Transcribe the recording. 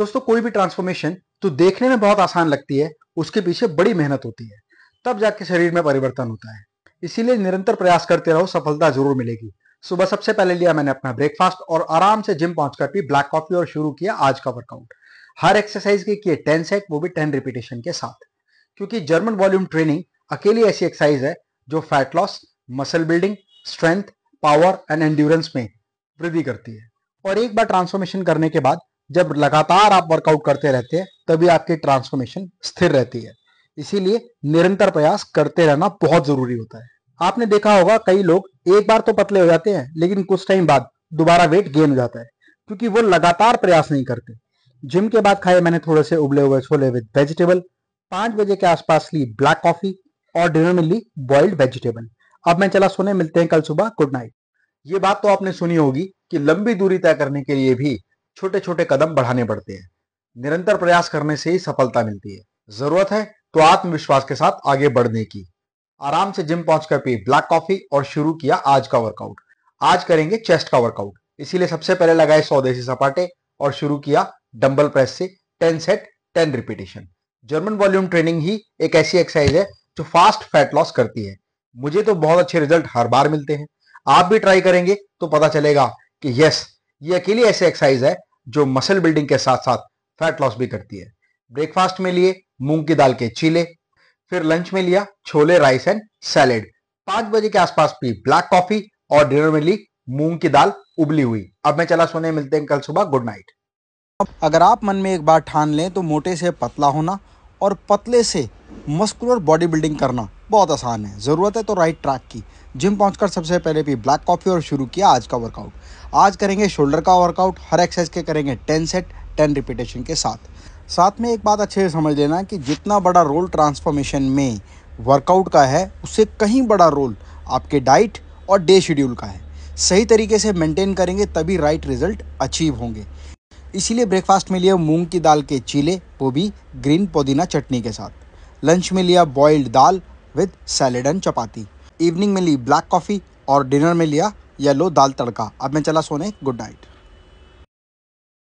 दोस्तों कोई भी ट्रांसफॉर्मेशन तो देखने में बहुत आसान लगती है उसके पीछे बड़ी मेहनत होती है तब जाके शरीर में परिवर्तन होता है इसीलिए निरंतर प्रयास करते रहो सफलता जरूर मिलेगी सुबह सबसे पहले लिया मैंने अपना ब्रेकफास्ट और आराम से जिम पहुंचकर भी ब्लैक कॉफी और शुरू किया आज का वर्कआउट हर एक्सरसाइज के किए टेन सेट वो भी टेन रिपीटेशन के साथ क्योंकि जर्मन वॉल्यूम ट्रेनिंग अकेली ऐसी एक्सरसाइज है जो fat loss muscle building strength power and endurance में वृद्धि करती है और एक बार ट्रांसफॉर्मेशन करने के बाद जब लगातार आप वर्कआउट करते रहते हैं तभी आपकी ट्रांसफॉर्मेशन स्थिर रहती है इसीलिए निरंतर प्रयास करते रहना बहुत जरूरी होता है आपने देखा होगा कई लोग एक बार तो पतले हो जाते हैं लेकिन कुछ टाइम बाद दोबारा वेट गेन हो जाता है क्योंकि वो लगातार प्रयास नहीं करते जिम के बाद खाए मैंने थोड़े से उबले हुए छोले विद वेजिटेबल पांच बजे के आसपास ली ब्लैक कॉफी और डिनर में ली बॉइल्ड वेजिटेबल अब मैं चला सोने मिलते हैं कल सुबह गुड नाइट ये बात तो आपने सुनी होगी कि लंबी दूरी तय करने के लिए भी छोटे छोटे कदम बढ़ाने पड़ते हैं निरंतर प्रयास करने से ही सफलता मिलती है जरूरत है तो आत्मविश्वास के साथ आगे बढ़ने की आराम से जिम पहुंचकर पी ब्लैक कॉफी और शुरू किया आज का वर्कआउट आज करेंगे चेस्ट का वर्कआउट इसीलिए सबसे पहले लगाए स्वदेशी सपाटे और शुरू किया डंबल प्रेस से ten set ten repetition German volume training ही एक ऐसी एक्सरसाइज है जो फास्ट फैट लॉस करती है मुझे तो बहुत अच्छे रिजल्ट हर बार मिलते हैं आप भी ट्राई करेंगे तो पता चलेगा कि यस ये अकेली ऐसी एक्सरसाइज है जो मसल बिल्डिंग के साथ साथ फैट लॉस भी करती है ब्रेकफास्ट में लिए मूंग की दाल के चीले फिर लंच में लिया छोले राइस एंड सैलेड पांच बजे के आसपास पी ब्लैक कॉफी और डिनर में ली मूंग की दाल उबली हुई अब मैं चला सोने मिलते हैं कल सुबह गुड नाइट अब अगर आप मन में एक बार ठान लें तो मोटे से पतला होना और पतले से मस्कुलर बॉडी बिल्डिंग करना बहुत आसान है ज़रूरत है तो राइट ट्रैक की जिम पहुंचकर सबसे पहले भी ब्लैक कॉफ़ी और शुरू किया आज का वर्कआउट आज करेंगे शोल्डर का वर्कआउट हर एक्सरसाइज के करेंगे टेन सेट टेन रिपीटेशन के साथ साथ में एक बात अच्छे से समझ लेना कि जितना बड़ा रोल ट्रांसफॉर्मेशन में वर्कआउट का है उससे कहीं बड़ा रोल आपके डाइट और डे शेड्यूल का है सही तरीके से मेंटेन करेंगे तभी राइट रिजल्ट अचीव होंगे इसीलिए ब्रेकफास्ट में लिया मूंग की दाल के चीले वो भी ग्रीन पुदीना चटनी के साथ लंच में लिया boiled dal with salad and chapati evening में ली ब्लैक कॉफ़ी और डिनर में लिया येलो दाल तड़का अब मैं चला सोने गुड नाइट